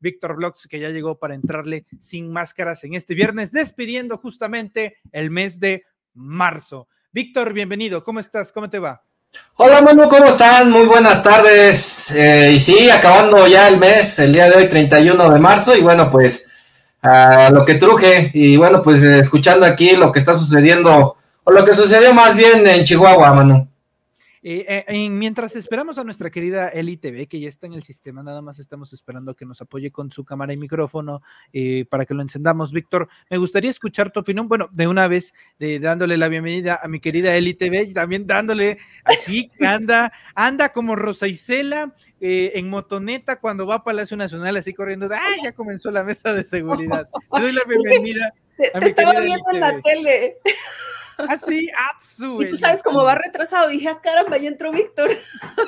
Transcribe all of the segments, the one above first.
Víctor Blox, que ya llegó para entrarle sin máscaras en este viernes, despidiendo justamente el mes de marzo. Víctor, bienvenido. ¿Cómo estás? ¿Cómo te va? Hola Manu, ¿cómo están? Muy buenas tardes. Eh, y sí, acabando ya el mes, el día de hoy, 31 de marzo, y bueno, pues a lo que truje, y bueno, pues escuchando aquí lo que está sucediendo, o lo que sucedió más bien en Chihuahua, Manu. Eh, mientras esperamos a nuestra querida Eli TV, que ya está en el sistema, nada más estamos esperando que nos apoye con su cámara y micrófono eh, para que lo encendamos. Víctor, me gustaría escuchar tu opinión. Bueno, de una vez, de, dándole la bienvenida a mi querida Eli TV, y también dándole aquí que anda, anda como Rosa Isela eh, en motoneta cuando va a Palacio Nacional, así corriendo. ¡Ah! Ya comenzó la mesa de seguridad. doy la bienvenida. te estaba viendo en la tele. Así, absurdo. Y tú sabes cómo va retrasado. Dije, ah, caramba, ¡Ahí entró Víctor.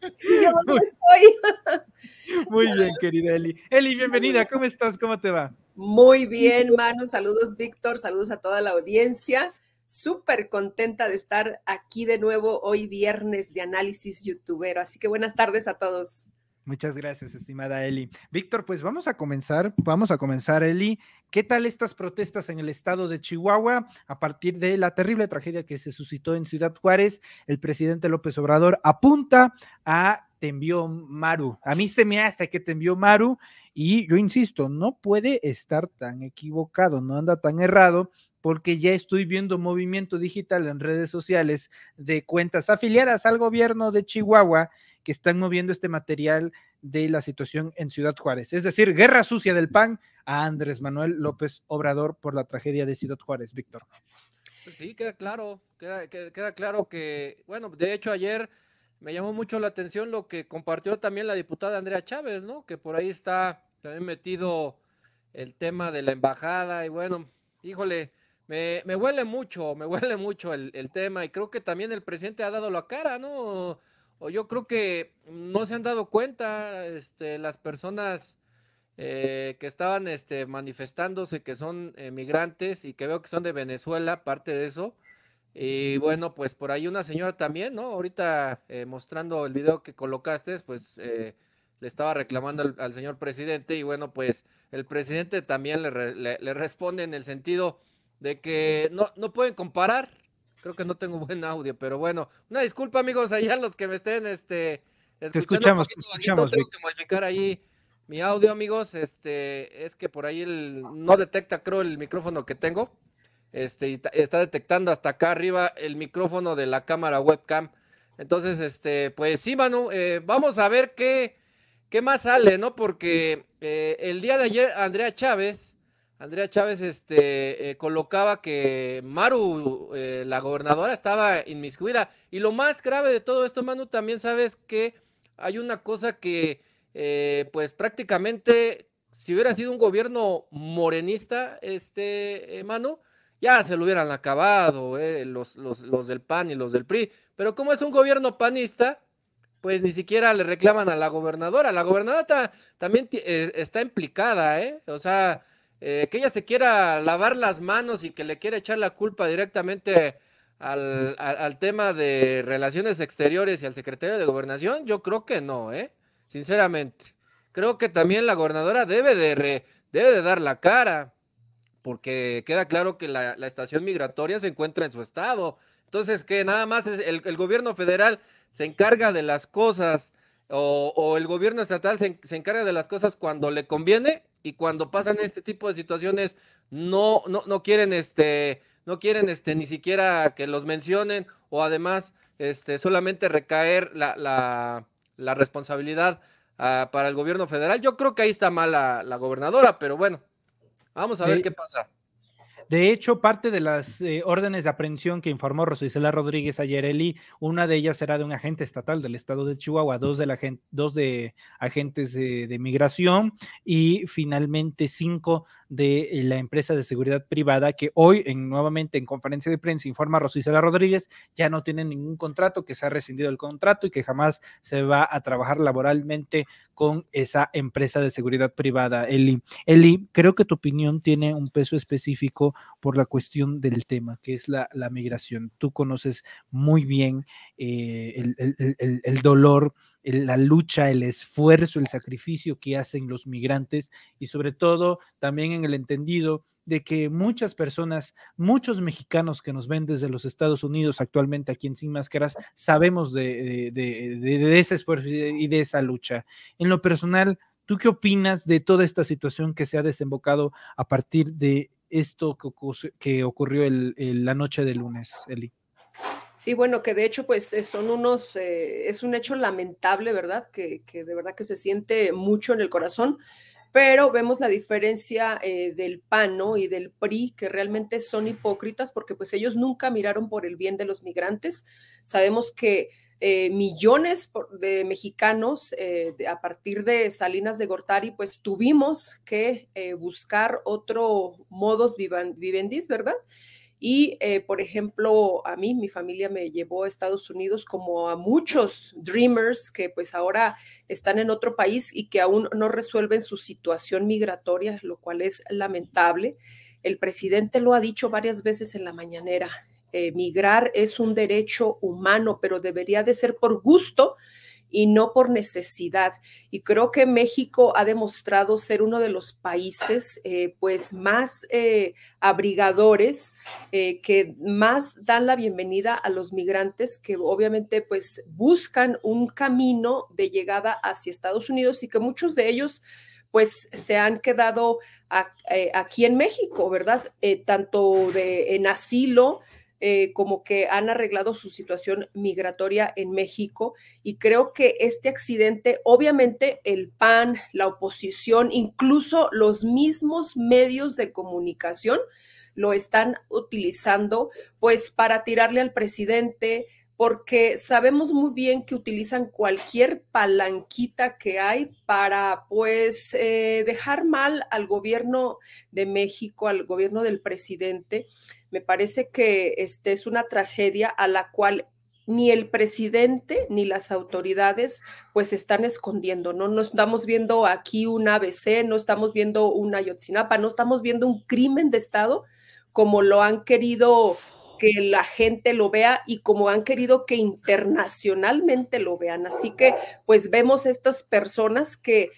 yo, ¿dónde estoy? Muy bien, querida Eli. Eli, bienvenida. ¿Cómo estás? ¿Cómo te va? Muy bien, Manu. Saludos, Víctor. Saludos a toda la audiencia. Súper contenta de estar aquí de nuevo hoy viernes de análisis youtubero. Así que buenas tardes a todos. Muchas gracias, estimada Eli. Víctor, pues vamos a comenzar, vamos a comenzar, Eli. ¿Qué tal estas protestas en el estado de Chihuahua a partir de la terrible tragedia que se suscitó en Ciudad Juárez? El presidente López Obrador apunta a te envió Maru. A mí se me hace que te envió Maru y yo insisto, no puede estar tan equivocado, no anda tan errado porque ya estoy viendo movimiento digital en redes sociales de cuentas afiliadas al gobierno de Chihuahua que están moviendo este material de la situación en Ciudad Juárez. Es decir, guerra sucia del PAN a Andrés Manuel López Obrador por la tragedia de Ciudad Juárez, Víctor. Pues sí, queda claro, queda, queda, claro que, bueno, de hecho ayer me llamó mucho la atención lo que compartió también la diputada Andrea Chávez, ¿no? Que por ahí está también metido el tema de la embajada y bueno, híjole, me, me huele mucho, me huele mucho el, el tema y creo que también el presidente ha dado la cara, ¿no? o yo creo que no se han dado cuenta este, las personas eh, que estaban este, manifestándose que son migrantes y que veo que son de Venezuela, parte de eso. Y bueno, pues por ahí una señora también, ¿no? Ahorita eh, mostrando el video que colocaste, pues eh, le estaba reclamando al, señor presidente y bueno, pues el presidente también le, le responde en el sentido de que no, no pueden comparar, Creo que no tengo buen audio, pero bueno, una disculpa amigos, allá los que me estén este, escuchando. Te escuchamos, escuchamos. tengo que modificar ahí mi audio amigos, este, es que por ahí el, no detecta creo el micrófono que tengo, este, está detectando hasta acá arriba el micrófono de la cámara webcam. Entonces, este, pues sí, Manu, eh, vamos a ver qué, qué más sale, ¿no? Porque eh, el día de ayer Andrea Chávez Andrea Chávez este, eh, colocaba que Maru, eh, la gobernadora, estaba inmiscuida. Y lo más grave de todo esto, Manu, también sabes que hay una cosa que, eh, pues prácticamente, si hubiera sido un gobierno morenista, este, Manu, ya se lo hubieran acabado, los, los, los del PAN y los del PRI. Pero como es un gobierno panista, pues ni siquiera le reclaman a la gobernadora. La gobernadora también está implicada, ¿eh? O sea eh, que ella se quiera lavar las manos y que le quiera echar la culpa directamente al, tema de relaciones exteriores y al secretario de gobernación, yo creo que no, ¿eh? Sinceramente. Creo que también la gobernadora debe de, debe dar la cara, porque queda claro que la, estación migratoria se encuentra en su estado. Entonces, que nada más es el, gobierno federal se encarga de las cosas o, o el gobierno estatal se, se encarga de las cosas cuando le conviene, y cuando pasan este tipo de situaciones no, no, no quieren este, no quieren este, ni siquiera que los mencionen o además este, solamente recaer la, la, responsabilidad ah, para el gobierno federal. Yo creo que ahí está mala la gobernadora, pero bueno, vamos a ver qué pasa. De hecho, parte de las eh, órdenes de aprehensión que informó Rosicela Rodríguez ayer, Eli, una de ellas será de un agente estatal del estado de Chihuahua, dos de, la, dos de agentes de, migración y finalmente cinco de la empresa de seguridad privada que hoy, en, nuevamente en conferencia de prensa, informa Rosicela Rodríguez, ya no tiene ningún contrato, que se ha rescindido el contrato y que jamás se va a trabajar laboralmente con esa empresa de seguridad privada, Eli. Eli, creo que tu opinión tiene un peso específico por la cuestión del tema, que es la, migración. Tú conoces muy bien eh, el, dolor, la lucha, el esfuerzo, el sacrificio que hacen los migrantes y sobre todo también en el entendido de que muchas personas, muchos mexicanos que nos ven desde los Estados Unidos actualmente aquí en Sin Máscaras, sabemos de, de ese esfuerzo y de esa lucha. En lo personal, ¿Tú qué opinas de toda esta situación que se ha desembocado a partir de esto que, ocurrió, que la noche de lunes, Eli. Sí, bueno, que de hecho, pues eh, son unos, eh, es un hecho lamentable, ¿verdad? Que, que, de verdad que se siente mucho en el corazón, pero vemos la diferencia eh, del PAN y del PRI, que realmente son hipócritas porque pues ellos nunca miraron por el bien de los migrantes. Sabemos que eh, millones de mexicanos eh, a partir de Salinas de Gortari, pues tuvimos que eh, buscar otro modus vivendis, ¿verdad? Y, por ejemplo, a mí, mi familia me llevó a Estados Unidos como a muchos dreamers que pues ahora están en otro país y que aún no resuelven su situación migratoria, lo cual es lamentable. El presidente lo ha dicho varias veces en la mañanera migrar es un derecho humano, pero debería de ser por gusto y no por necesidad. Y creo que México ha demostrado ser uno de los países eh, pues más eh, abrigadores, eh, que más dan la bienvenida a los migrantes que obviamente pues buscan un camino de llegada hacia Estados Unidos y que muchos de ellos pues se han quedado aquí en México, ¿verdad? tanto de, en asilo, eh, como que han arreglado su situación migratoria en México y creo que este accidente, obviamente el PAN, la oposición, incluso los mismos medios de comunicación lo están utilizando pues para tirarle al presidente, porque sabemos muy bien que utilizan cualquier palanquita que hay para pues eh, dejar mal al gobierno de México, al gobierno del presidente. Me parece que este es una tragedia a la cual ni el presidente ni las autoridades pues están escondiendo, ¿no? estamos viendo aquí un ABC, no estamos viendo una Yotzinapa, no estamos viendo un crimen de Estado como lo han querido que la gente lo vea y como han querido que internacionalmente lo vean. Así que pues vemos estas personas que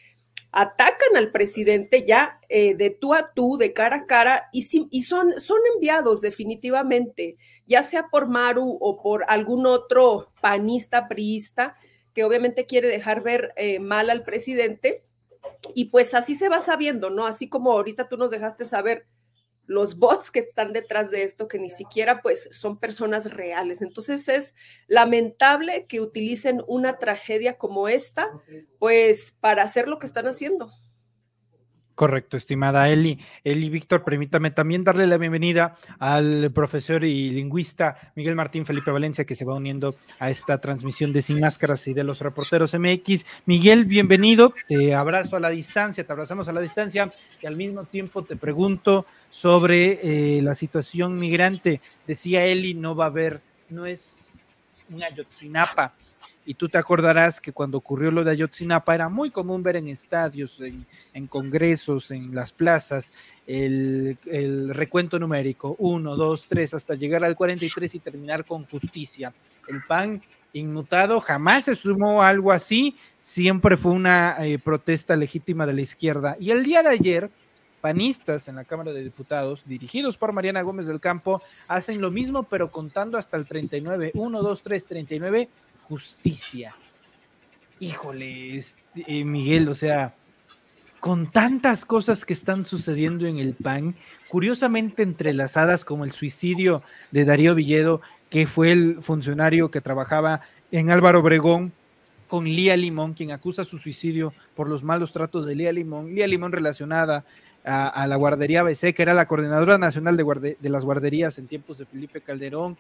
atacan al presidente ya eh, de tú a tú, de cara a cara, y, son, enviados definitivamente, ya sea por Maru o por algún otro panista, priista, que obviamente quiere dejar ver eh, mal al presidente. Y pues así se va sabiendo, ¿no? Así como ahorita tú nos dejaste saber los bots que están detrás de esto, que ni siquiera pues son personas reales. Entonces es lamentable que utilicen una tragedia como esta, pues para hacer lo que están haciendo. Correcto, estimada Eli. Eli Víctor, permítame también darle la bienvenida al profesor y lingüista Miguel Martín Felipe Valencia, que se va uniendo a esta transmisión de Sin Máscaras y de los reporteros MX. Miguel, bienvenido. Te abrazo a la distancia, te abrazamos a la distancia y al mismo tiempo te pregunto sobre eh, la situación migrante. Decía Eli, no va a haber, no es una yoxinapa. Y tú te acordarás que cuando ocurrió lo de Ayotzinapa era muy común ver en estadios, en, congresos, en las plazas, el, recuento numérico, 1, 2, 3, hasta llegar al 43 y terminar con justicia. El PAN inmutado, jamás se sumó a algo así, siempre fue una eh, protesta legítima de la izquierda. Y el día de ayer, panistas en la Cámara de Diputados, dirigidos por Mariana Gómez del Campo, hacen lo mismo, pero contando hasta el 39, 1, 2, 3, 39, justicia. Híjole, este, eh, Miguel, o sea, con tantas cosas que están sucediendo en el PAN, curiosamente entrelazadas como el suicidio de Darío Villedo, que fue el funcionario que trabajaba en Álvaro Obregón, con Lía Limón, quien acusa su suicidio por los malos tratos de Lía Limón, Lía Limón relacionada a, la guardería BC, que era la coordinadora nacional de, de las guarderías en tiempos de Felipe Calderón,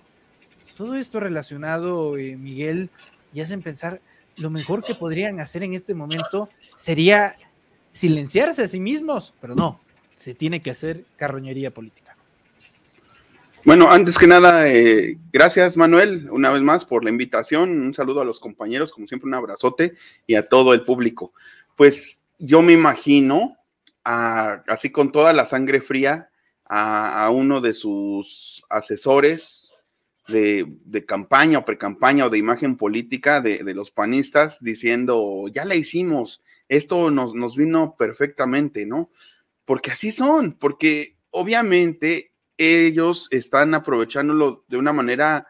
todo esto relacionado, eh, Miguel, y hacen pensar, lo mejor que podrían hacer en este momento sería silenciarse a sí mismos, pero no, se tiene que hacer carroñería política. Bueno, antes que nada, eh, gracias Manuel, una vez más por la invitación, un saludo a los compañeros, como siempre un abrazote y a todo el público. Pues yo me imagino, así con toda la sangre fría, a, a uno de sus asesores, de, campaña o precampaña o de imagen política de, los panistas diciendo, ya la hicimos, esto nos, nos vino perfectamente, ¿no? Porque así son, porque obviamente ellos están aprovechándolo de una manera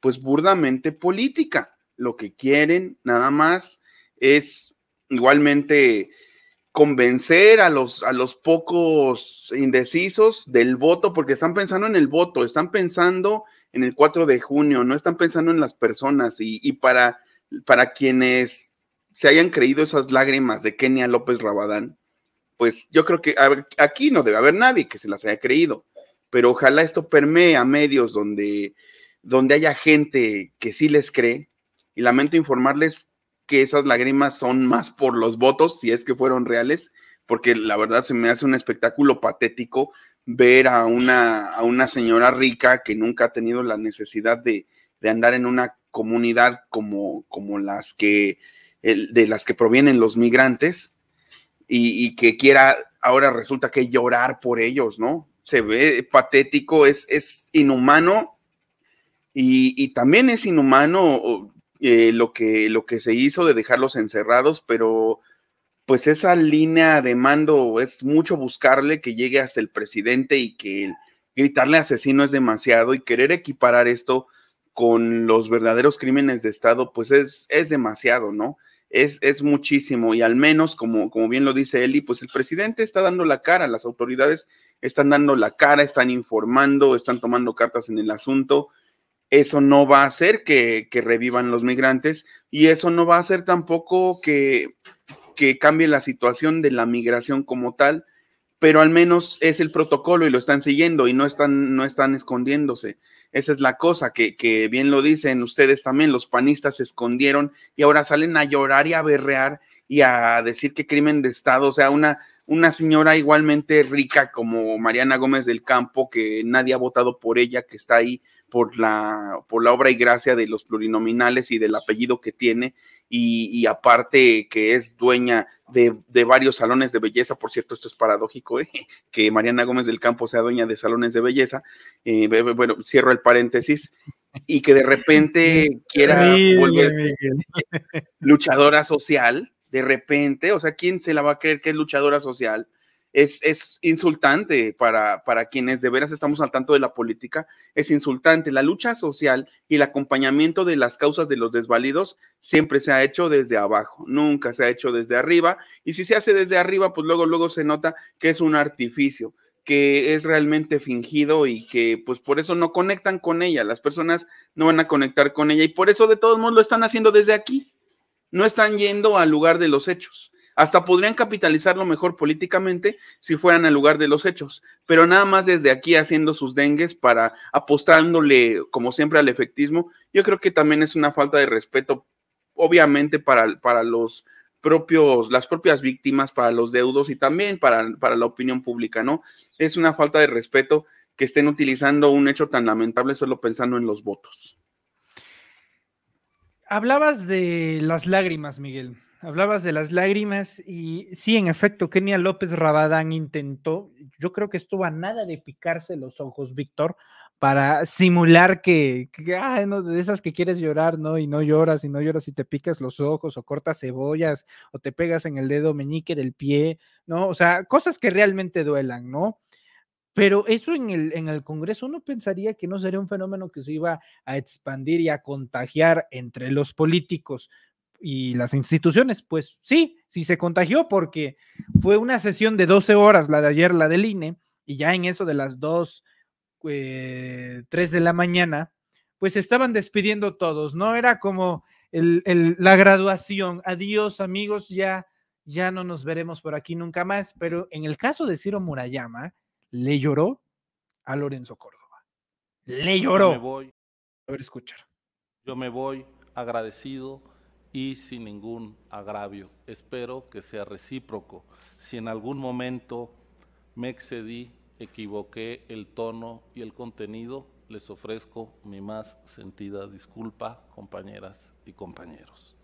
pues burdamente política. Lo que quieren nada más es igualmente convencer a los, a los pocos indecisos del voto, porque están pensando en el voto, están pensando en el 4 de junio, no están pensando en las personas y, para, para quienes se hayan creído esas lágrimas de Kenia López Rabadán, pues yo creo que aquí no debe haber nadie que se las haya creído, pero ojalá esto permee a medios donde, donde haya gente que sí les cree y lamento informarles que esas lágrimas son más por los votos, si es que fueron reales, porque la verdad se me hace un espectáculo patético ver a una, a una señora rica que nunca ha tenido la necesidad de, andar en una comunidad como, como las que, de las que provienen los migrantes y, que quiera, ahora resulta que llorar por ellos, ¿no? Se ve patético, es, es inhumano y, también es inhumano eh, lo, que, lo que se hizo de dejarlos encerrados, pero pues esa línea de mando es mucho buscarle que llegue hasta el presidente y que gritarle asesino es demasiado y querer equiparar esto con los verdaderos crímenes de Estado, pues es, es demasiado, ¿no? Es, es muchísimo y al menos, como, como bien lo dice Eli, pues el presidente está dando la cara, las autoridades están dando la cara, están informando, están tomando cartas en el asunto. Eso no va a hacer que, que revivan los migrantes y eso no va a hacer tampoco que que cambie la situación de la migración como tal, pero al menos es el protocolo y lo están siguiendo y no están, no están escondiéndose. Esa es la cosa, que, bien lo dicen ustedes también, los panistas se escondieron y ahora salen a llorar y a berrear y a decir que crimen de Estado, o sea, una, una señora igualmente rica como Mariana Gómez del Campo, que nadie ha votado por ella, que está ahí por la, por la obra y gracia de los plurinominales y del apellido que tiene, y, aparte que es dueña de, varios salones de belleza, por cierto, esto es paradójico, ¿eh? que Mariana Gómez del Campo sea dueña de salones de belleza, eh, bueno, cierro el paréntesis, y que de repente quiera volver luchadora social, de repente, o sea, ¿quién se la va a creer que es luchadora social? es, insultante para, para quienes de veras estamos al tanto de la política, es insultante. La lucha social y el acompañamiento de las causas de los desvalidos siempre se ha hecho desde abajo, nunca se ha hecho desde arriba, y si se hace desde arriba, pues luego, luego se nota que es un artificio que es realmente fingido y que pues por eso no conectan con ella, las personas no van a conectar con ella y por eso de todos modos lo están haciendo desde aquí, no están yendo al lugar de los hechos. Hasta podrían capitalizarlo mejor políticamente si fueran al lugar de los hechos, pero nada más desde aquí haciendo sus dengues para apostándole, como siempre, al efectismo, yo creo que también es una falta de respeto, obviamente, para, para los propios, las propias víctimas, para los deudos y también para, para la opinión pública, ¿no? Es una falta de respeto que estén utilizando un hecho tan lamentable solo pensando en los votos. Hablabas de las lágrimas, Miguel hablabas de las lágrimas y sí, en efecto, Kenia López Rabadán intentó, yo creo que estuvo a nada de picarse los ojos, Víctor, para simular que, ah, de esas que quieres llorar, ¿no? Y no lloras, y no lloras, y te picas los ojos, o cortas cebollas, o te pegas en el dedo meñique del pie, ¿no? O sea, cosas que realmente duelan, ¿no? Pero eso en el, en el Congreso uno pensaría que no sería un fenómeno que se iba a expandir y a contagiar entre los políticos, y las instituciones, pues sí, sí se contagió porque fue una sesión de 12 horas, la de ayer, la del INE, y ya en eso de las 2, 3 eh, de la mañana, pues estaban despidiendo todos, ¿no? Era como la graduación, adiós amigos, ya, ya no nos veremos por aquí nunca más, pero en el caso de Ciro Murayama, le lloró a Lorenzo Córdoba, le lloró. Yo me voy. A ver, escuchar. Yo me voy agradecido y sin ningún agravio. Espero que sea recíproco. Si en algún momento me excedí, equivoqué el tono y el contenido, les ofrezco mi más sentida disculpa, compañeras y compañeros.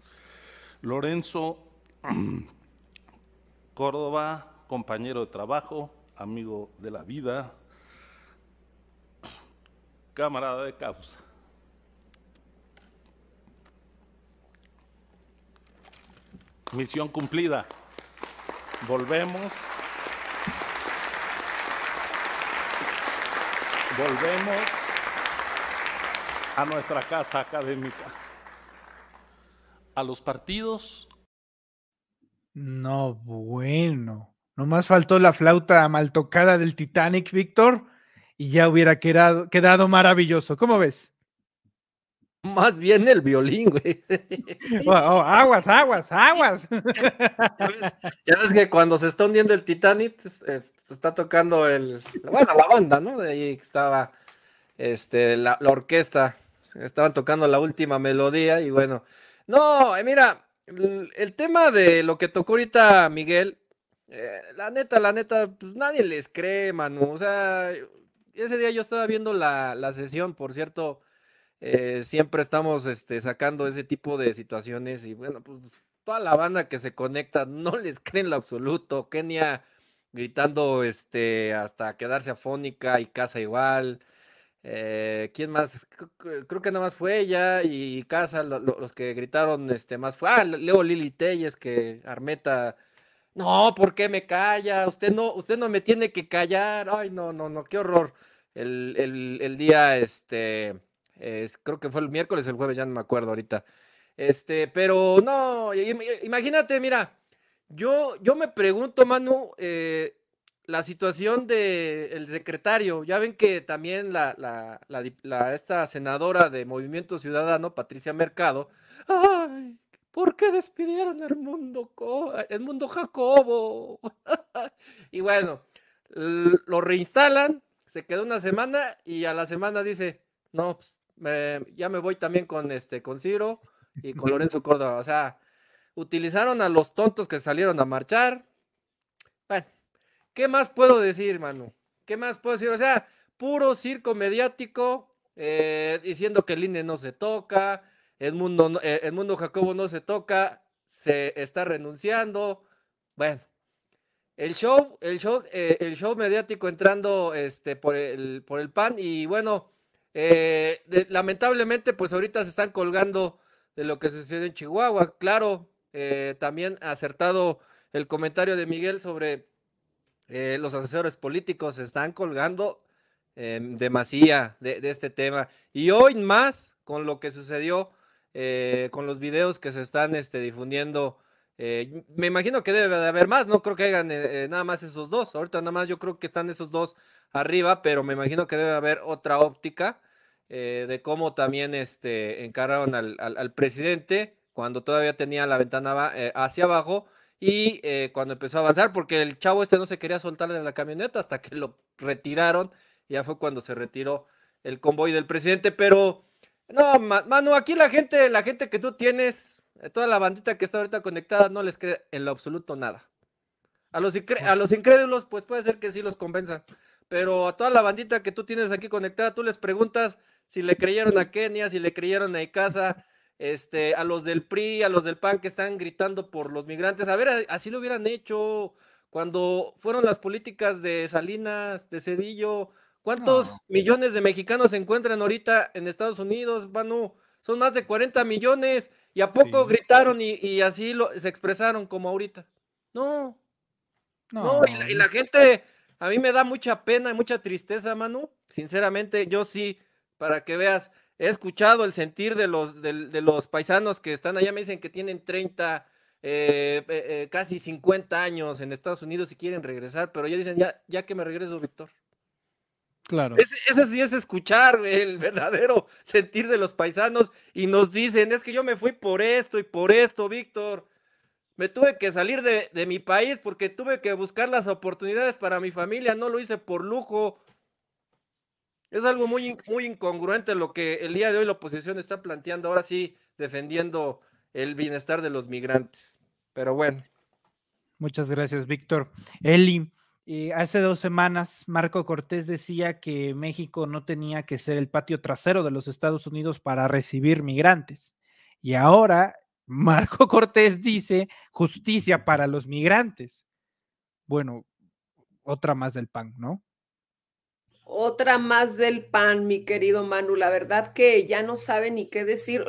Lorenzo Córdoba, compañero de trabajo, amigo de la vida, camarada de causa. Misión cumplida. Volvemos. Volvemos a nuestra casa académica. A los partidos. No, bueno. Nomás faltó la flauta mal tocada del Titanic, Víctor, y ya hubiera quedado, quedado maravilloso. ¿Cómo ves? Más bien el violín, güey. Oh, oh, aguas, aguas, aguas. ¿Ya ves? que cuando se está hundiendo el Titanic, se está tocando el. Bueno, la banda, ¿no? De ahí estaba este, la, orquesta. Estaban tocando la última melodía y bueno. No, eh, mira, el, tema de lo que tocó ahorita Miguel, eh, la neta, la neta, pues nadie les cree, Manu. O sea, ese día yo estaba viendo la, la sesión, por cierto. Eh, siempre estamos este, sacando ese tipo de situaciones y bueno, pues toda la banda que se conecta no les cree en lo absoluto. Kenia gritando este, hasta quedarse afónica y casa igual. Eh, ¿Quién más? Creo que nada más fue ella y Casa, los que gritaron este, más fue. Ah, Leo Lili Telles, que Armeta. No, ¿por qué me calla? Usted no, usted no me tiene que callar. Ay, no, no, no, qué horror. el día, este, creo que fue el miércoles, el jueves, ya no me acuerdo ahorita. Este, pero no, imagínate, mira, yo, yo me pregunto, Manu, eh, la situación del el secretario. Ya ven que también la, esta senadora de Movimiento Ciudadano, Patricia Mercado, ¡ay! ¿Por qué despidieron mundo, el mundo Jacobo? y bueno, lo reinstalan, se quedó una semana y a la semana dice, no, pues, ya me voy también con, este, con Ciro y con Lorenzo Córdoba. O sea, utilizaron a los tontos que salieron a marchar. Bueno, ¿qué más puedo decir, Manu? ¿Qué más puedo decir? O sea, puro circo mediático, eh, diciendo que el INE no se toca, el mundo, eh, el Jacobo no se toca, se está renunciando. Bueno, el show, el show, eh, el show mediático entrando este, por, el, por el PAN y bueno, eh, lamentablemente, pues ahorita se están colgando de lo que sucedió en Chihuahua. Claro, eh, también acertado el comentario de Miguel sobre eh, los asesores políticos, se están colgando demasiado de, de, este tema. Y hoy más con lo que sucedió eh, con los videos que se están este, difundiendo. me imagino que debe de haber más, no creo que hagan nada más esos dos. Ahorita nada más yo creo que están esos dos arriba, pero me imagino que debe haber otra óptica eh, de cómo también este, encararon al, presidente cuando todavía tenía la ventana eh, hacia abajo y eh, cuando empezó a avanzar, porque el chavo este no se quería soltar en la camioneta hasta que lo retiraron, ya fue cuando se retiró el convoy del presidente, pero no, mano, aquí la gente, la gente que tú tienes, toda la bandita que está ahorita conectada, no les cree en lo absoluto nada. A los, a los incrédulos, pues puede ser que sí los convenza, pero a toda la bandita que tú tienes aquí conectada, tú les preguntas si le creyeron a Kenia, si le creyeron a Icaza, este, a los del PRI, a los del PAN que están gritando por los migrantes. A ver, así lo hubieran hecho cuando fueron las políticas de Salinas, de Cedillo. ¿Cuántos millones de mexicanos se encuentran ahorita en Estados Unidos, Bueno, Son más de 40 millones. ¿Y a poco gritaron y, así se expresaron como ahorita? No. No, y la gente a mí me da mucha pena y mucha tristeza, Manu. Sinceramente, yo sí, para que veas, he escuchado el sentir de los, de, los paisanos que están allá, me dicen que tienen 30, eh, eh, eh, casi 50 años en Estados Unidos y quieren regresar, pero ya dicen, ya, ya que me regreso, Víctor. Claro. eso sí es escuchar el verdadero sentir de los paisanos y nos dicen, es que yo me fui por esto y por esto, Víctor me tuve que salir de, mi país porque tuve que buscar las oportunidades para mi familia, no lo hice por lujo. Es algo muy, muy incongruente lo que el día de hoy la oposición está planteando, ahora sí defendiendo el bienestar de los migrantes. Pero bueno. Muchas gracias, Víctor. Eli, eh, hace dos semanas Marco Cortés decía que México no tenía que ser el patio trasero de los Estados Unidos para recibir migrantes. Y ahora Marco Cortés dice justicia para los migrantes. Bueno, otra más del PAN, ¿no? Otra más del pan, mi querido Manu. La verdad que ya no sabe ni qué decir.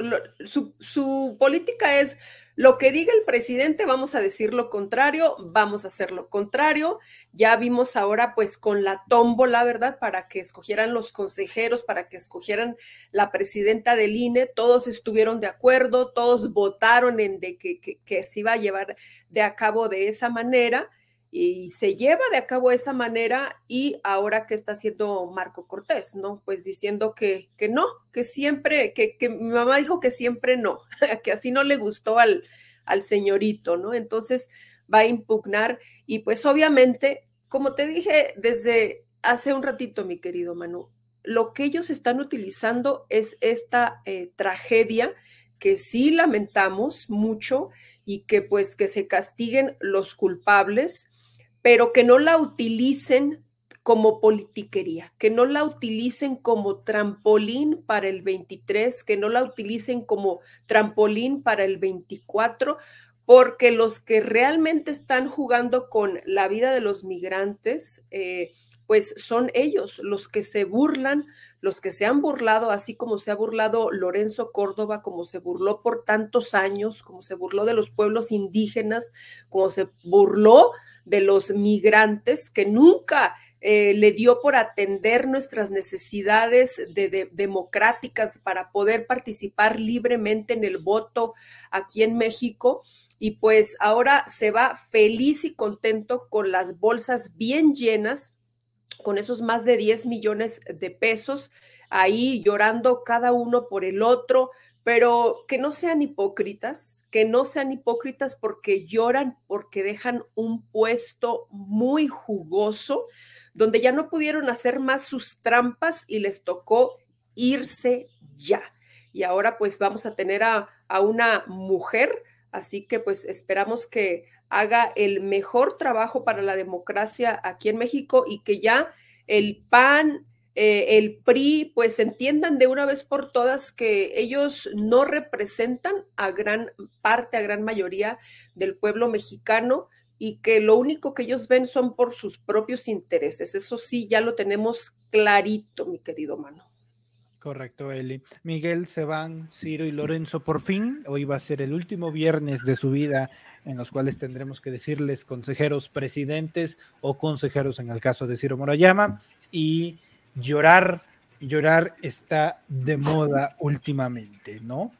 su, política es lo que diga el presidente, vamos a decir lo contrario, vamos a hacer lo contrario. Ya vimos ahora pues con la tómbola, ¿verdad? Para que escogieran los consejeros, para que escogieran la presidenta del INE, todos estuvieron de acuerdo, todos votaron en de que, que se iba a llevar de a cabo de esa manera y se lleva de a cabo de esa manera y ahora qué está haciendo Marco Cortés, ¿no? Pues diciendo que, que no, que siempre, que, mi mamá dijo que siempre no, que así no le gustó al, al señorito, ¿no? Entonces va a impugnar y pues obviamente, como te dije desde hace un ratito, mi querido Manu, lo que ellos están utilizando es esta eh, tragedia que sí lamentamos mucho y que pues que se castiguen los culpables, pero que no la utilicen como politiquería, que no la utilicen como trampolín para el 23, que no la utilicen como trampolín para el 24, porque los que realmente están jugando con la vida de los migrantes, eh, pues son ellos los que se burlan, los que se han burlado, así como se ha burlado Lorenzo Córdoba, como se burló por tantos años, como se burló de los pueblos indígenas, como se burló de los migrantes, que nunca eh, le dio por atender nuestras necesidades de, democráticas para poder participar libremente en el voto aquí en México. Y pues ahora se va feliz y contento con las bolsas bien llenas, con esos más de 10 millones de pesos, ahí llorando cada uno por el otro, pero que no sean hipócritas, que no sean hipócritas porque lloran, porque dejan un puesto muy jugoso, donde ya no pudieron hacer más sus trampas y les tocó irse ya. Y ahora pues vamos a tener a, una mujer, así que pues esperamos que haga el mejor trabajo para la democracia aquí en México y que ya el PAN, eh, el PRI, pues entiendan de una vez por todas que ellos no representan a gran parte, a gran mayoría del pueblo mexicano y que lo único que ellos ven son por sus propios intereses. Eso sí, ya lo tenemos clarito, mi querido mano. Correcto, Eli. Miguel, se Ciro y Lorenzo por fin. Hoy va a ser el último viernes de su vida en los cuales tendremos que decirles consejeros presidentes o consejeros en el caso de Ciro Morayama. Y llorar, llorar está de moda últimamente, ¿no?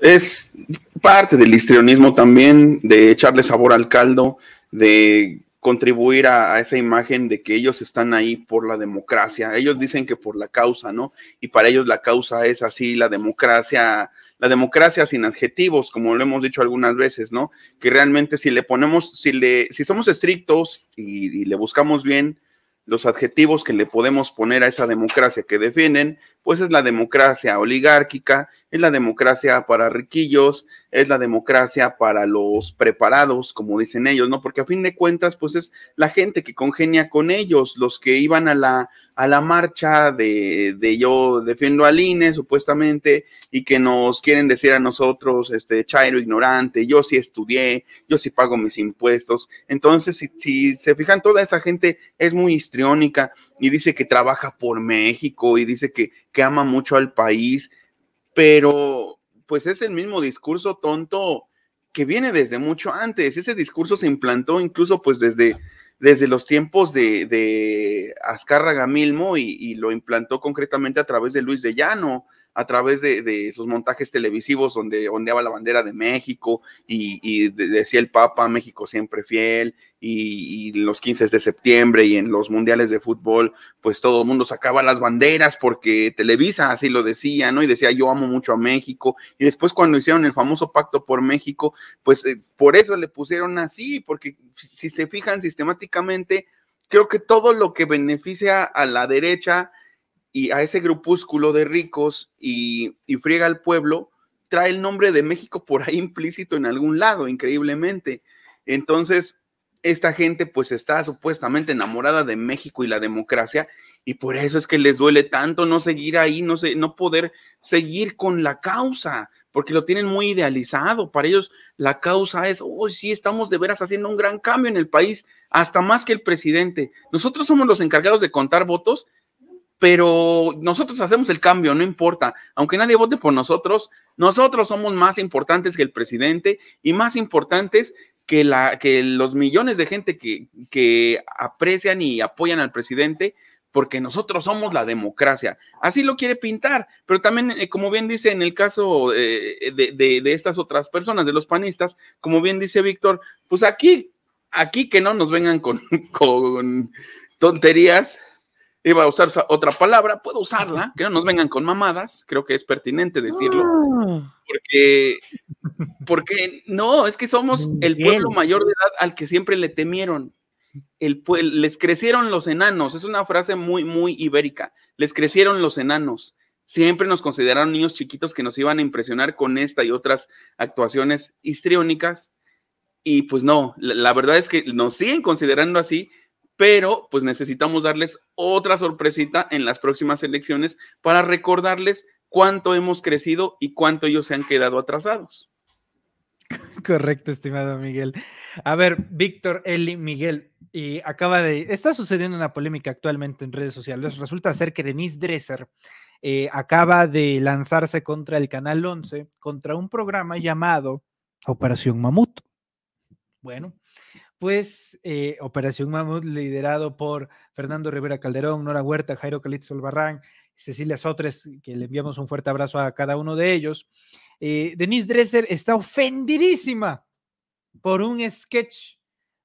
Es parte del histrionismo también, de echarle sabor al caldo, de contribuir a, esa imagen de que ellos están ahí por la democracia. Ellos dicen que por la causa, ¿no? Y para ellos la causa es así, la democracia, la democracia sin adjetivos, como lo hemos dicho algunas veces, ¿no? Que realmente si le ponemos, si le, si somos estrictos y le buscamos bien, los adjetivos que le podemos poner a esa democracia que defienden, pues es la democracia oligárquica, es la democracia para riquillos, es la democracia para los preparados, como dicen ellos, ¿no? Porque a fin de cuentas, pues es la gente que congenia con ellos, los que iban a la, a la marcha de, yo defiendo al INE, supuestamente, y que nos quieren decir a nosotros, este, Chairo ignorante, yo sí estudié, yo sí pago mis impuestos. Entonces, si, si se fijan, toda esa gente es muy histriónica y dice que trabaja por México y dice que, que ama mucho al país, pero pues es el mismo discurso tonto que viene desde mucho antes. Ese discurso se implantó incluso pues desde, desde los tiempos de, de Azcárraga Milmo y, y, lo implantó concretamente a través de Luis de Llano a través de, de sus montajes televisivos donde ondeaba la bandera de México y, decía el Papa, México siempre fiel, y, los 15 de septiembre y en los mundiales de fútbol, pues todo el mundo sacaba las banderas porque Televisa así lo decía, ¿no? Y decía, yo amo mucho a México. Y después cuando hicieron el famoso pacto por México, pues eh, por eso le pusieron así, porque si se fijan sistemáticamente, creo que todo lo que beneficia a la derecha y a ese grupúsculo de ricos y, friega al pueblo, trae el nombre de México por ahí implícito en algún lado, increíblemente. Entonces, esta gente pues está supuestamente enamorada de México y la democracia y por eso es que les duele tanto no seguir ahí, no, no poder seguir con la causa, porque lo tienen muy idealizado. Para ellos la causa es, hoy sí, estamos de veras haciendo un gran cambio en el país, hasta más que el presidente. Nosotros somos los encargados de contar votos pero nosotros hacemos el cambio, no importa. Aunque nadie vote por nosotros, nosotros somos más importantes que el presidente y más importantes que, los millones de gente que, aprecian y apoyan al presidente, porque nosotros somos la democracia. Así lo quiere pintar, pero también, eh, como bien dice en el caso eh, de, estas otras personas, de los panistas, como bien dice Víctor, pues aquí, aquí que no nos vengan con tonterías iba a usar otra palabra, puedo usarla, que no nos vengan con mamadas, creo que es pertinente decirlo, ah. porque, no, es que somos el pueblo mayor de edad al que siempre le temieron. El, les crecieron los enanos, es una frase muy, muy ibérica, les crecieron los enanos. Siempre nos consideraron niños chiquitos que nos iban a impresionar con esta y otras actuaciones histriónicas. Y pues no, la verdad es que nos siguen considerando así, pero pues necesitamos darles otra sorpresita en las próximas elecciones para recordarles cuánto hemos crecido y cuánto ellos se han quedado atrasados. Correcto, estimado Miguel. A ver, Víctor Eli Miguel, y acaba de. Está sucediendo una polémica actualmente en redes sociales. Resulta ser que Denise Dresser eh, acaba de lanzarse contra el Canal 11, contra un programa llamado Operación Mamut. Bueno, pues eh, Operación Mamut, liderado por Fernando Rivera Calderón, Nora Huerta, Jairo Calixto Albarrán, Cecilia Sotres, que le enviamos un fuerte abrazo a cada uno de ellos. Eh, Denise Dresser está ofendidísima por un sketch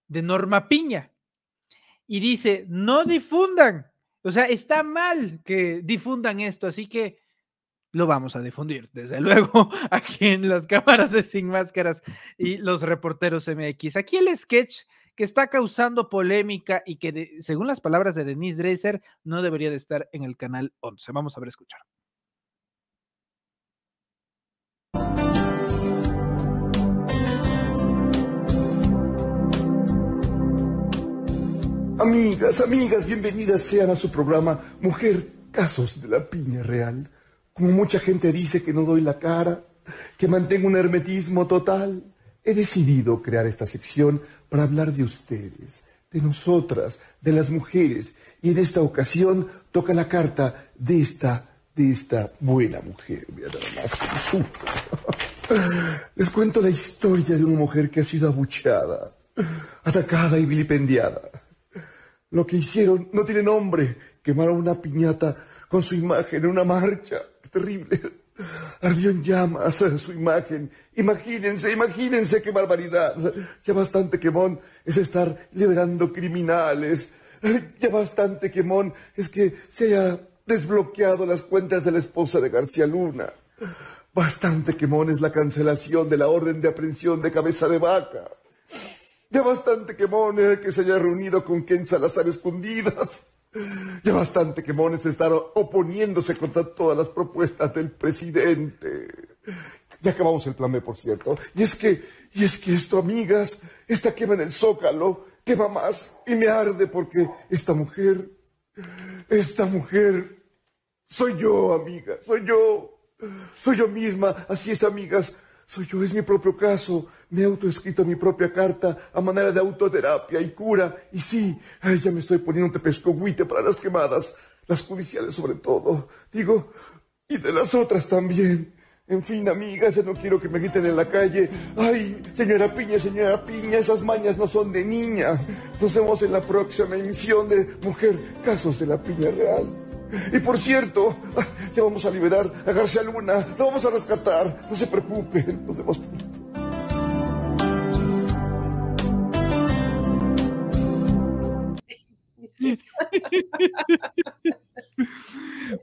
de Norma Piña y dice, no difundan, o sea, está mal que difundan esto, así que lo vamos a difundir, desde luego, aquí en las cámaras de Sin Máscaras y los reporteros MX. Aquí el sketch que está causando polémica y que, según las palabras de Denise Dreiser, no debería de estar en el canal 11. Vamos a ver, escuchar. Amigas, amigas, bienvenidas sean a su programa Mujer Casos de la Piña Real como mucha gente dice que no doy la cara, que mantengo un hermetismo total, he decidido crear esta sección para hablar de ustedes, de nosotras, de las mujeres, y en esta ocasión toca la carta de esta, de esta buena mujer. Les cuento la historia de una mujer que ha sido abucheada, atacada y vilipendiada. Lo que hicieron no tiene nombre. Quemaron una piñata con su imagen en una marcha terrible. Ardió en llamas su imagen. Imagínense, imagínense qué barbaridad. Ya bastante quemón es estar liberando criminales. Ya bastante quemón es que se haya desbloqueado las cuentas de la esposa de García Luna. Bastante quemón es la cancelación de la orden de aprehensión de cabeza de vaca. Ya bastante quemón es que se haya reunido con Ken Salazar escondidas. Ya bastante que quemones estar oponiéndose contra todas las propuestas del presidente. Ya acabamos el plan B, por cierto. Y es que, y es que esto, amigas, esta quema en el zócalo quema más y me arde porque esta mujer, esta mujer, soy yo, amigas, soy yo, soy yo misma. Así es, amigas, soy yo, es mi propio caso. Me he autoescrito mi propia carta a manera de autoterapia y cura. Y sí, ya me estoy poniendo un guite para las quemadas, las judiciales sobre todo. Digo, y de las otras también. En fin, amigas, ya no quiero que me quiten en la calle. Ay, señora Piña, señora Piña, esas mañas no son de niña. Nos vemos en la próxima emisión de Mujer, Casos de la Piña Real. Y por cierto, ya vamos a liberar a García Luna, lo vamos a rescatar, no se preocupen, nos vemos pronto.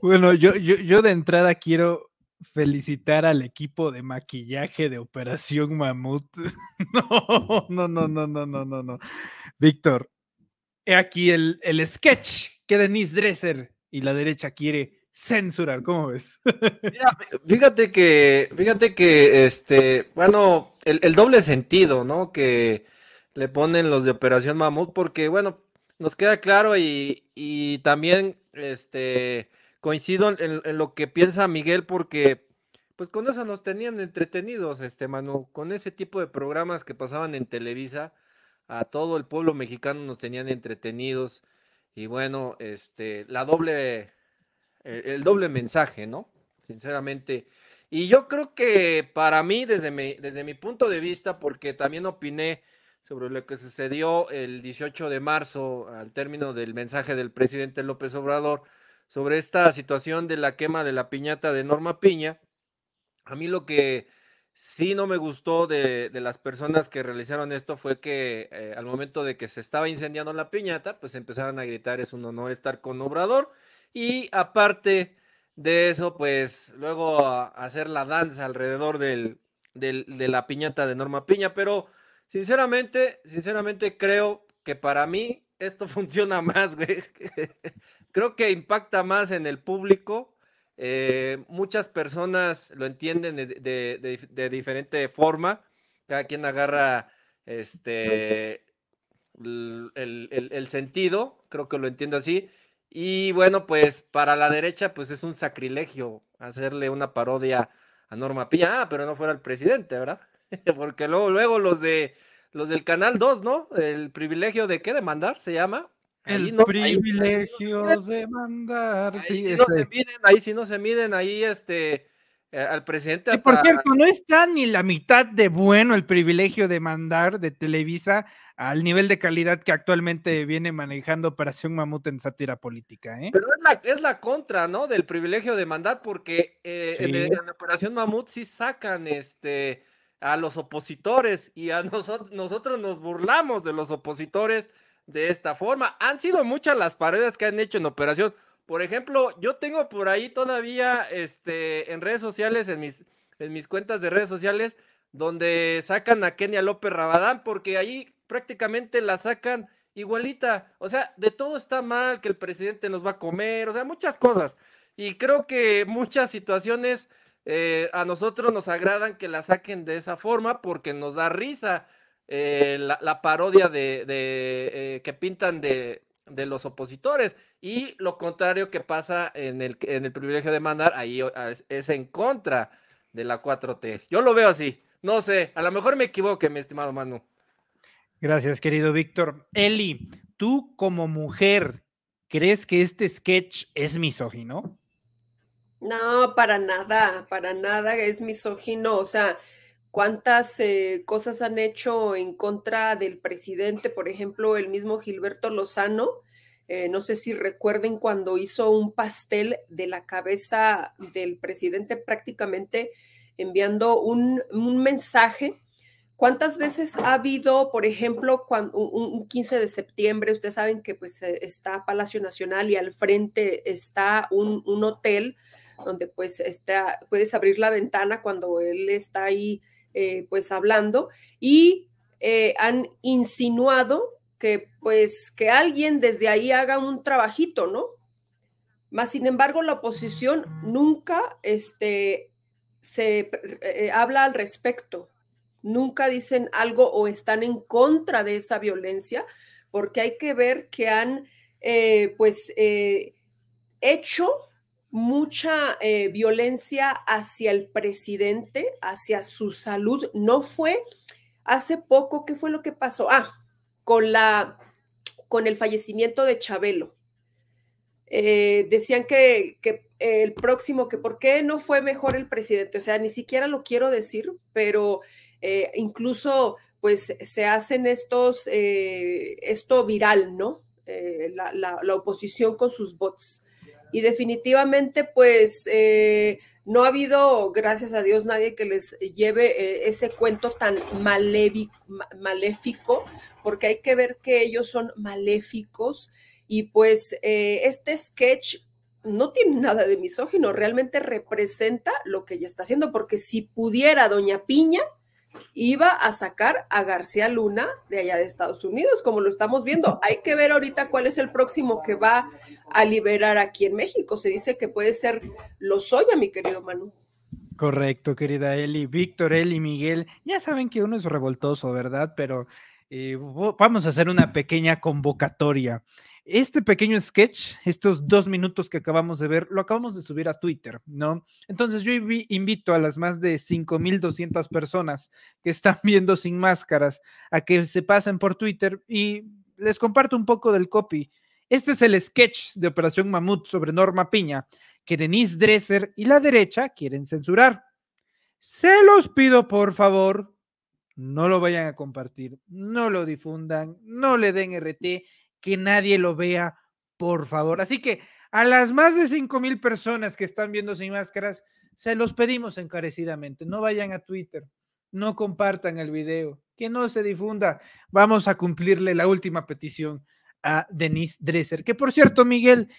Bueno, yo, yo, yo de entrada quiero felicitar al equipo de maquillaje de Operación Mamut. No, no, no, no, no, no, no, no. Víctor, he aquí el, el sketch que Denise Dresser y la derecha quiere censurar. ¿Cómo ves? fíjate que, fíjate que, este, bueno, el, doble sentido, ¿no? Que le ponen los de Operación Mamut, porque, bueno, nos queda claro y, también, este, coincido en, en, lo que piensa Miguel, porque, pues con eso nos tenían entretenidos, este, Manu, con ese tipo de programas que pasaban en Televisa, a todo el pueblo mexicano nos tenían entretenidos y bueno, este, la doble, e, el, doble mensaje, ¿no? Sinceramente. Y yo creo que para mí, desde mi, desde mi punto de vista, porque también opiné sobre lo que sucedió el 18 de marzo al término del mensaje del presidente López Obrador sobre esta situación de la quema de la piñata de Norma Piña, a mí lo que sí no me gustó de, las personas que realizaron esto fue que eh, al momento de que se estaba incendiando la piñata, pues empezaron a gritar, es un honor estar con Obrador. Y aparte de eso, pues luego hacer la danza alrededor de la piñata de Norma Piña. Pero sinceramente, sinceramente creo que para mí esto funciona más, güey. creo que impacta más en el público eh, muchas personas lo entienden de, diferente forma. Cada quien agarra este el, sentido, creo que lo entiendo así. Y bueno, pues para la derecha, pues es un sacrilegio hacerle una parodia a Norma Piña. Ah, pero no fuera el presidente, ¿verdad? Porque luego, luego los de los del Canal 2, ¿no? El privilegio de qué demandar se llama. El privilegio de mandar. Ahí si no se miden, ahí no se miden, ahí este eh, al presidente. Y por cierto, no está ni la mitad de bueno el privilegio de mandar de Televisa al nivel de calidad que actualmente viene manejando Operación Mamut en sátira política. ¿eh? Pero es la, es la, contra, ¿no? Del privilegio de mandar, porque eh, en, Operación Mamut sí sacan este a los opositores y a nosotros, nosotros nos burlamos de los opositores de esta forma. Han sido muchas las paredes que han hecho en operación. Por ejemplo, yo tengo por ahí todavía este, en redes sociales, en mis, en mis cuentas de redes sociales, donde sacan a Kenia López Rabadán, porque ahí prácticamente la sacan igualita. O sea, de todo está mal, que el presidente nos va a comer, o sea, muchas cosas. Y creo que muchas situaciones eh, a nosotros nos agradan que la saquen de esa forma porque nos da risa. Eh, la, parodia de, eh, que pintan de, los opositores y lo contrario que pasa en el, privilegio de mandar, ahí es en contra de la 4T. Yo lo veo así, no sé, a lo mejor me equivoqué, mi estimado Manu. Gracias, querido Víctor. Eli, tú como mujer, ¿crees que este sketch es misógino? No, para nada, para nada es misógino. O sea, cuántas eh, cosas han hecho en contra del presidente, por ejemplo, el mismo Gilberto Lozano. Eh, no sé si recuerden cuando hizo un pastel de la cabeza del presidente prácticamente enviando un, mensaje ¿Cuántas veces ha habido, por ejemplo, cuando, un, 15 de septiembre, ustedes saben que pues eh, está Palacio Nacional y al frente está un, un hotel donde pues está, puedes abrir la ventana cuando él está ahí eh, pues hablando y eh, han insinuado que pues que alguien desde ahí haga un trabajito, ¿no? Más sin embargo, la oposición nunca este, se eh, habla al respecto, nunca dicen algo o están en contra de esa violencia, porque hay que ver que han pues hecho mucha eh, violencia hacia el presidente, hacia su salud. No fue hace poco, ¿qué fue lo que pasó? Ah, con, la, con el fallecimiento de Chabelo. Eh, decían que, el próximo, que por qué no fue mejor el presidente, o sea, ni siquiera lo quiero decir, pero eh, incluso pues se hacen estos, esto viral, ¿no? La, la, la oposición con sus bots y definitivamente pues eh, no ha habido, gracias a Dios, nadie que les lleve eh, ese cuento tan maléfico, porque hay que ver que ellos son maléficos y pues eh, este sketch no tiene nada de misógino, realmente representa lo que ella está haciendo, porque si pudiera Doña Piña, iba a sacar a García Luna de allá de Estados Unidos, como lo estamos viendo. Hay que ver ahorita cuál es el próximo que va a liberar aquí en México. Se dice que puede ser Lozoya, mi querido Manu. Correcto, querida Eli. Víctor, Eli, Miguel, ya saben que uno es revoltoso, ¿verdad? Pero eh, vamos a hacer una pequeña convocatoria. Este pequeño sketch, estos dos minutos que acabamos de ver, lo acabamos de subir a Twitter, ¿no? Entonces yo invito a las más de 5.200 personas que están viendo sin máscaras a que se pasen por Twitter y les comparto un poco del copy. Este es el sketch de Operación Mamut sobre Norma Piña, que Denise Dresser y la derecha quieren censurar. Se los pido, por favor, no lo vayan a compartir, no lo difundan, no le den RT que nadie lo vea, por favor. Así que a las más de 5 mil personas que están viendo sin máscaras, se los pedimos encarecidamente. No vayan a Twitter, no compartan el video, que no se difunda. Vamos a cumplirle la última petición a Denise Dresser, que por cierto, Miguel,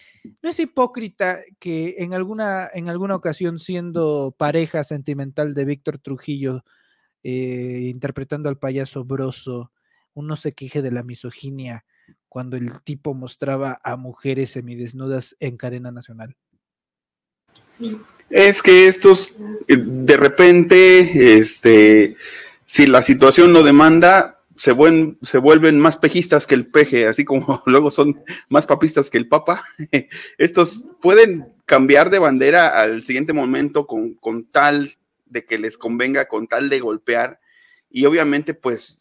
no es hipócrita que en alguna, en alguna ocasión siendo pareja sentimental de Víctor Trujillo, eh, interpretando al payaso Broso, uno se queje de la misoginia cuando el tipo mostraba a mujeres semidesnudas en cadena nacional? Es que estos, eh, de repente, este, si la situación lo demanda, se, se vuelven más pejistas que el peje, así como luego son más papistas que el papa. Estos pueden cambiar de bandera al siguiente momento con, con tal de que les convenga, con tal de golpear. Y obviamente, pues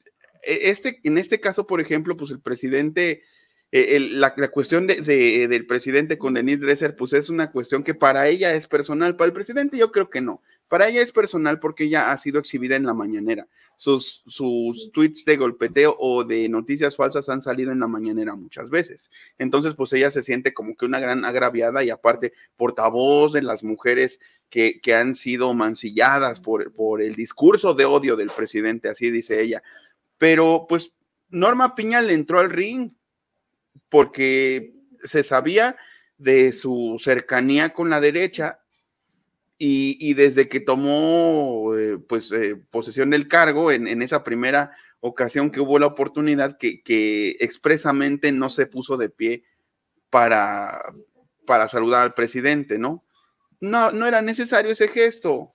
e, este, en este caso, por ejemplo, pues el presidente, e, la, cuestión del presidente con Denise Dresser, pues es una cuestión que para ella es personal, para el presidente yo creo que no. Para ella es personal porque ella ha sido exhibida en la mañanera. Sus, sus tweets de golpeteo o de noticias falsas han salido en la mañanera muchas veces. Entonces, pues ella se siente como que una gran agraviada y aparte portavoz de las mujeres que, han sido mancilladas por, por el discurso de odio del presidente, así dice ella. Pero pues Norma Piña le entró al ring porque se sabía de su cercanía con la derecha y, desde que tomó eh, pues, eh, posesión del cargo en, esa primera ocasión que hubo la oportunidad que, que expresamente no se puso de pie para, para saludar al presidente, ¿no? ¿no? No era necesario ese gesto,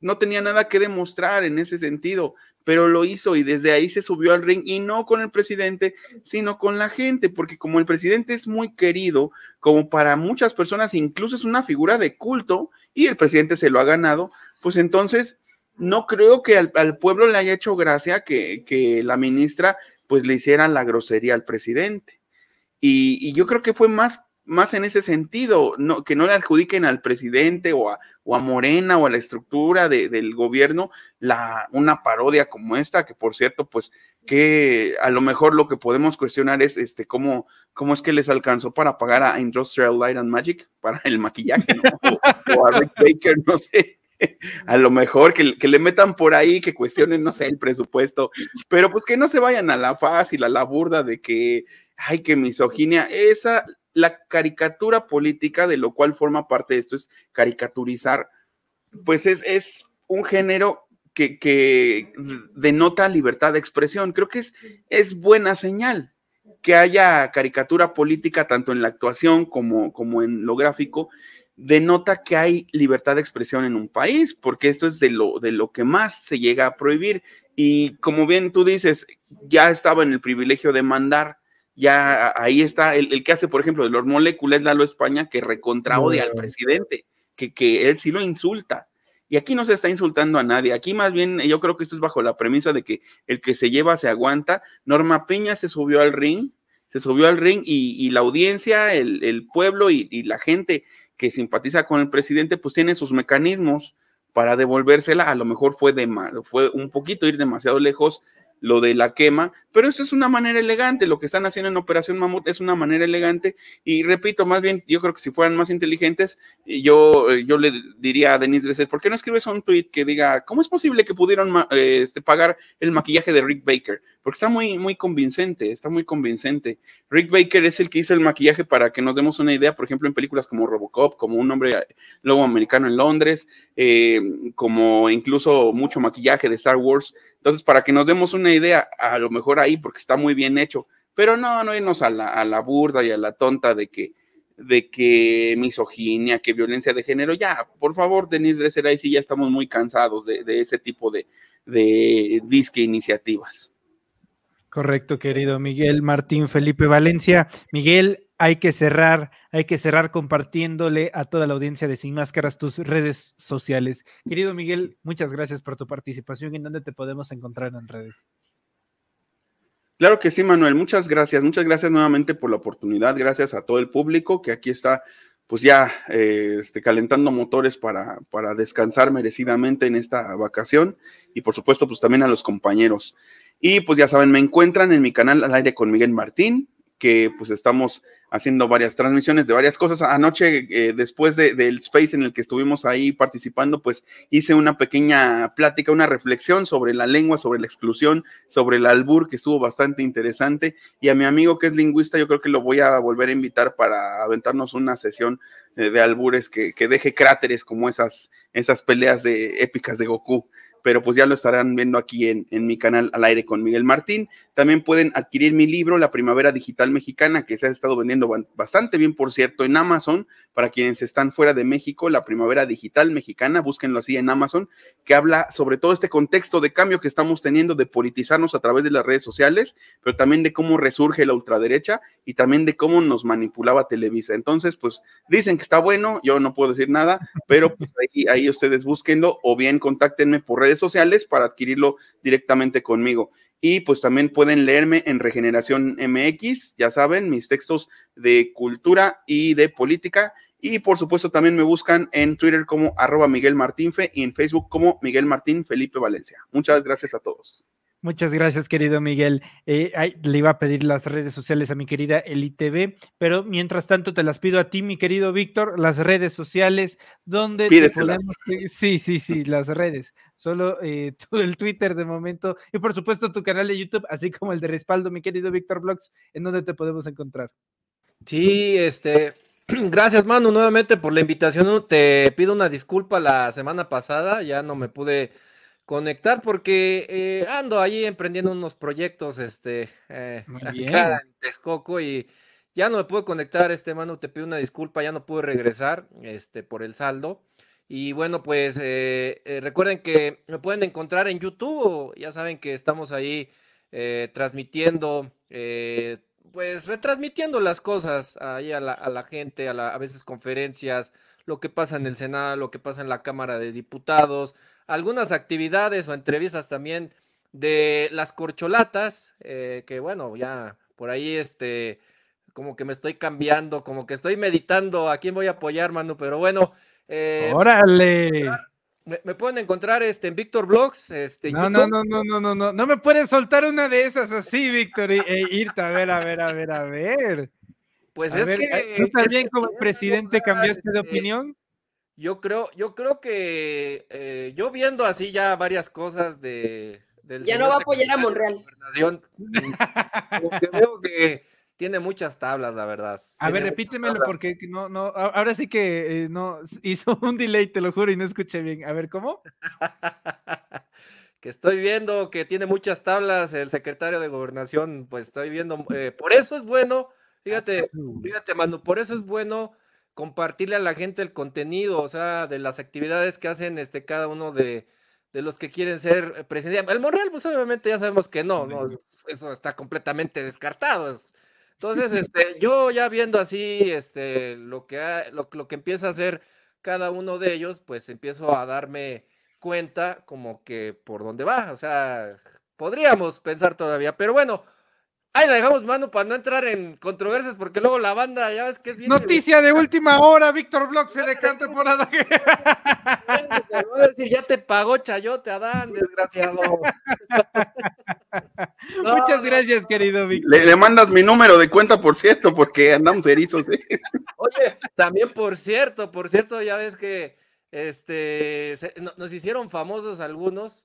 no tenía nada que demostrar en ese sentido, pero lo hizo y desde ahí se subió al ring y no con el presidente, sino con la gente, porque como el presidente es muy querido, como para muchas personas incluso es una figura de culto y el presidente se lo ha ganado, pues entonces no creo que al, pueblo le haya hecho gracia que, la ministra pues le hiciera la grosería al presidente. y yo creo que fue más más en ese sentido, no, que no le adjudiquen al presidente o a, Morena o a la estructura del gobierno una parodia como esta, que por cierto, pues que a lo mejor lo que podemos cuestionar es este cómo, cómo es que les alcanzó para pagar a Industrial Light and Magic para el maquillaje, ¿no? o, a Rick Baker, no sé a lo mejor que, que, le metan por ahí, que cuestionen, no sé, el presupuesto, pero pues que no se vayan a la fácil, a la burda de que, ay, que misoginia, esa la caricatura política, de lo cual forma parte de esto, es caricaturizar, pues es, un género que, denota libertad de expresión. Creo que es, es buena señal que haya caricatura política tanto en la actuación como, como en lo gráfico, denota que hay libertad de expresión en un país, porque esto es de lo, de lo que más se llega a prohibir. Y como bien tú dices, ya estaba en el privilegio de mandar ya ahí está el, que hace, por ejemplo, de los moléculas, Lalo España, que recontra al presidente, que, que él sí lo insulta. Y aquí no se está insultando a nadie. Aquí más bien eh, yo creo que esto es bajo la premisa de que el que se lleva se aguanta. Norma Peña se subió al ring, se subió al ring y, la audiencia, el, pueblo y, la gente que simpatiza con el presidente, pues tiene sus mecanismos para devolvérsela. A lo mejor fue, de, fue un poquito ir demasiado lejos lo de la quema, pero eso es una manera elegante, lo que están haciendo en Operación Mamut es una manera elegante y repito, más bien yo creo que si fueran más inteligentes, eh, yo, eh, yo le diría a Denise Dresser, ¿por qué no escribes un tweet que diga, ¿cómo es posible que pudieron eh, este, pagar el maquillaje de Rick Baker? Porque está muy, muy convincente, está muy convincente. Rick Baker es el que hizo el maquillaje para que nos demos una idea, por ejemplo, en películas como Robocop, como Un hombre lobo americano en Londres, como incluso mucho maquillaje de Star Wars. Entonces, para que nos demos una idea, a lo mejor ahí porque está muy bien hecho, pero no, no irnos a la, a la burda y a la tonta de que, de que misoginia, que violencia de género, ya, por favor, Denise Dresser, ahí sí ya estamos muy cansados de, ese tipo de, de disque iniciativas. Correcto, querido Miguel Martín Felipe Valencia. Miguel, hay que cerrar, hay que cerrar compartiéndole a toda la audiencia de Sin Máscaras tus redes sociales. Querido Miguel, muchas gracias por tu participación. ¿En dónde te podemos encontrar en redes? Claro que sí, Manuel. Muchas gracias. Muchas gracias nuevamente por la oportunidad. Gracias a todo el público que aquí está, pues ya eh, este, calentando motores para, para descansar merecidamente en esta vacación. Y por supuesto, pues también a los compañeros. Y pues ya saben, me encuentran en mi canal Al aire con Miguel Martín que pues estamos haciendo varias transmisiones de varias cosas. Anoche, eh, después del space en el que estuvimos ahí participando, pues hice una pequeña plática, una reflexión sobre la lengua, sobre la exclusión, sobre el albur, que estuvo bastante interesante. Y a mi amigo que es lingüista, yo creo que lo voy a volver a invitar para aventarnos una sesión eh, de albures que, que, deje cráteres como esas, esas peleas de épicas de Goku pero pues ya lo estarán viendo aquí en, mi canal al aire con Miguel Martín. También pueden adquirir mi libro, La Primavera Digital Mexicana, que se ha estado vendiendo bastante bien, por cierto, en Amazon. Para quienes están fuera de México, La Primavera Digital Mexicana, búsquenlo así en Amazon, que habla sobre todo este contexto de cambio que estamos teniendo de politizarnos a través de las redes sociales, pero también de cómo resurge la ultraderecha y también de cómo nos manipulaba Televisa. Entonces, pues dicen que está bueno, yo no puedo decir nada, pero pues ahí, ahí ustedes búsquenlo o bien contáctenme por redes sociales para adquirirlo directamente conmigo. Y pues también pueden leerme en Regeneración MX, ya saben, mis textos de cultura y de política. Y por supuesto también me buscan en Twitter como arroba Miguel Fe y en Facebook como Miguel Martín Felipe Valencia. Muchas gracias a todos. Muchas gracias, querido Miguel. Eh, le iba a pedir las redes sociales a mi querida Elitv, pero mientras tanto te las pido a ti, mi querido Víctor, las redes sociales, donde podemos... Sí, sí, sí, las redes. Solo eh, el Twitter de momento y por supuesto tu canal de YouTube, así como el de respaldo, mi querido Víctor Blogs, en donde te podemos encontrar. Sí, este, Gracias, Manu, nuevamente por la invitación. Te pido una disculpa la semana pasada, ya no me pude conectar porque eh, ando ahí emprendiendo unos proyectos este, eh, acá en Texcoco y ya no me puedo conectar, este mano, te pido una disculpa, ya no pude regresar este, por el saldo. Y bueno, pues eh, eh, recuerden que me pueden encontrar en YouTube, ya saben que estamos ahí transmitiendo, pues retransmitiendo las cosas ahí a la, a gente, a, la, a veces conferencias, lo que pasa en el Senado, lo que pasa en la Cámara de Diputados, algunas actividades o entrevistas también de las corcholatas, eh, que bueno, ya por ahí este, como que me estoy cambiando, como que estoy meditando a quién voy a apoyar, mano pero bueno. Eh, ¡Órale! Me, pueden encontrar este, en Víctor Blogs. Este, no, no, no, no, no, no, no. No me puedes soltar una de esas así, Víctor, e, irte. A ver, a ver, a ver, a ver. Pues es que. ¿Tú también, como presidente, cambiaste de este, opinión? Yo creo, yo creo que eh, yo viendo así ya varias cosas de. Del ya no va a apoyar a Monreal. que tiene muchas tablas, la verdad. A ver, repítemelo porque no, no, ahora sí que eh, no hizo un delay, te lo juro, y no escuché bien. A ver, ¿cómo? que estoy viendo que tiene muchas tablas el secretario de gobernación, pues estoy viendo, eh, por eso es bueno, fíjate, fíjate, Manu, por eso es bueno compartirle a la gente el contenido, o sea, de las actividades que hacen este, cada uno de, los que quieren ser eh, presidente. El Monreal, pues obviamente ya sabemos que no, no eso está completamente descartado. Entonces, este, yo ya viendo así este, lo, que lo, que empieza a hacer cada uno de ellos, pues empiezo a darme cuenta como que por dónde va. O sea, podríamos pensar todavía, pero bueno, Ay, la dejamos, mano, para no entrar en controversias, porque luego la banda, ya ves que es bien. Noticia de última hora: Víctor Block se le por Adán. ya te pagó Chayote, Adán, desgraciado. Muchas gracias, querido Víctor. Le, mandas mi número de cuenta, por cierto, porque andamos erizos. ¿eh? Oye, también, por cierto, por cierto, ya ves que este, nos hicieron famosos algunos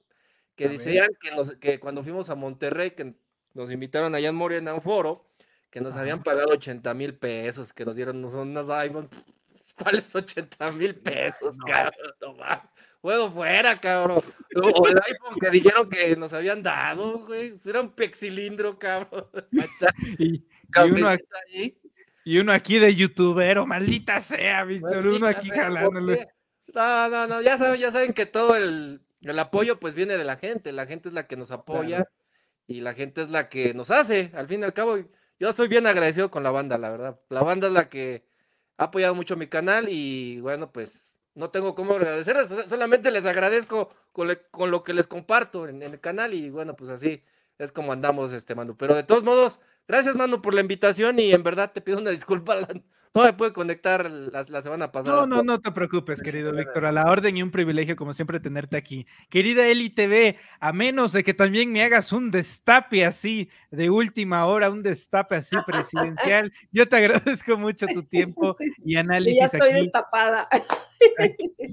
que decían que, que cuando fuimos a Monterrey, que nos invitaron a en Morena a un foro que nos habían pagado 80 mil pesos, que nos dieron unas iPhone. ¿Cuáles 80 mil pesos, cabrón? Juego fuera, cabrón. O el iPhone que dijeron que nos habían dado, güey. Era un pexilindro, cabrón. y, uno aquí, y, uno de youtubero, maldita sea, Víctor. Uno aquí jalándole. No, no, no. Ya saben, ya saben que todo el, apoyo, pues viene de la gente. La gente es la que nos apoya y la gente es la que nos hace, al fin y al cabo. Yo estoy bien agradecido con la banda, la verdad. La banda es la que ha apoyado mucho mi canal y bueno, pues no tengo cómo agradecerles, solamente les agradezco con, lo que les comparto en, el canal y bueno, pues así es como andamos, este Manu. Pero de todos modos, gracias Manu por la invitación y en verdad te pido una disculpa no me conectar la, la, semana pasada. No, no, no te preocupes, querido Víctor. A la orden y un privilegio, como siempre, tenerte aquí. Querida Eli TV, a menos de que también me hagas un destape así de última hora, un destape así presidencial, yo te agradezco mucho tu tiempo y análisis. Y ya estoy destapada.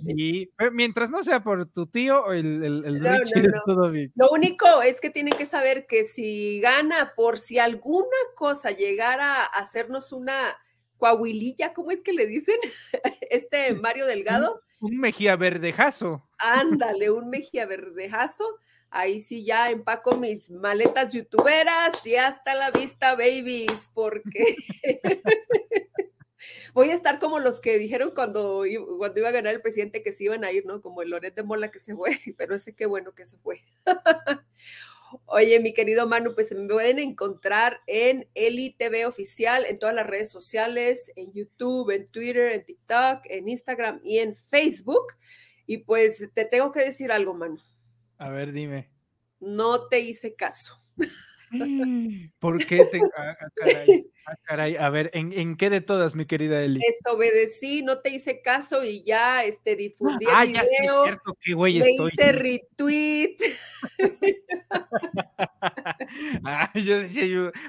Y mientras no sea por tu tío, el, el, todo bien. Lo único es que tiene que saber que si gana, por si alguna cosa llegara a hacernos una Coahuililla, ¿cómo es que le dicen? Este Mario Delgado. Un, mejia mejía verdejazo. Ándale, un mejía verdejazo. Ahí sí ya empaco mis maletas youtuberas y hasta la vista, babies, porque voy a estar como los que dijeron cuando, cuando iba a ganar el presidente que se iban a ir, ¿no? Como el Loret de Mola que se fue, pero ese qué bueno que se fue. Oye, mi querido Manu, pues me pueden encontrar en el TV Oficial, en todas las redes sociales, en YouTube, en Twitter, en TikTok, en Instagram y en Facebook. Y pues te tengo que decir algo, Manu. A ver, dime. No te hice caso. ¿Por qué te... Ah, ah, Ah, a ver, ¿en, qué de todas, mi querida Eli? Desobedecí, no te hice caso y ya este, difundí el ah, video. Ya es cierto, qué güey estoy. Le hice retweet. Ah,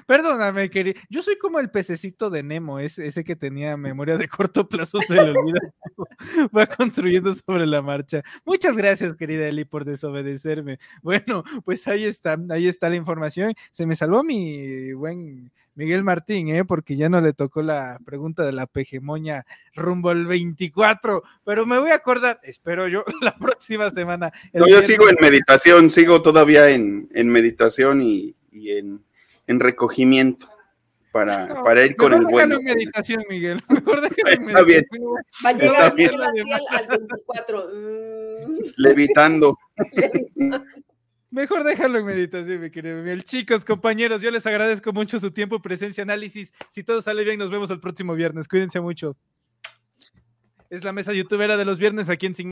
perdóname, querida, yo soy como el pececito de Nemo, ese, que tenía memoria de corto plazo, se le olvida, va construyendo sobre la marcha. Muchas gracias, querida Eli, por desobedecerme. Bueno, pues ahí está, ahí está la información. Se me salvó mi buen Miguel Martín, ¿eh? porque ya no le tocó la pregunta de la pejemoña rumbo al 24, pero me voy a acordar, espero yo, la próxima semana. yo sigo en meditación, sigo todavía en, meditación y, en, recogimiento. Para, para ir con el bueno. Mejor meditación, Miguel. Va a llegar Miguel al 24. Mm. Levitando. Mejor déjalo en meditación, mi querido Miguel. Chicos, compañeros, yo les agradezco mucho su tiempo, presencia, análisis. Si todo sale bien, nos vemos el próximo viernes. Cuídense mucho. Es la mesa youtubera de los viernes aquí en Sin